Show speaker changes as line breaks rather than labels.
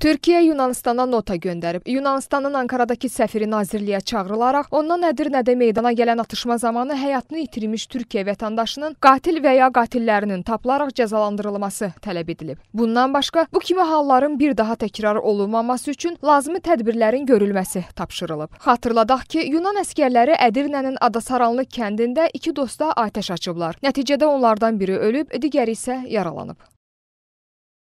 Türkiyə Yunanistana nota göndərib. Yunanistanın Ankaradakı səfiri nazirliyə çağrılaraq ondan Ədirnədə meydana gələn atışma zamanı həyatını itirmiş Türkiyə vətəndaşının qatil və ya qatillərinin tapılaraq cəzalandırılması tələb edilib. Bundan başqa bu kimi halların bir daha təkrar olunmaması üçün lazımi tədbirlərin görülməsi tapşırılıb. Xatırladaq ki, Yunan əskərləri Ədirnənin Adasaranlı kəndində iki dosta atəş açıblar. Nəticədə onlardan biri ölüb, digəri isə yaralanıb.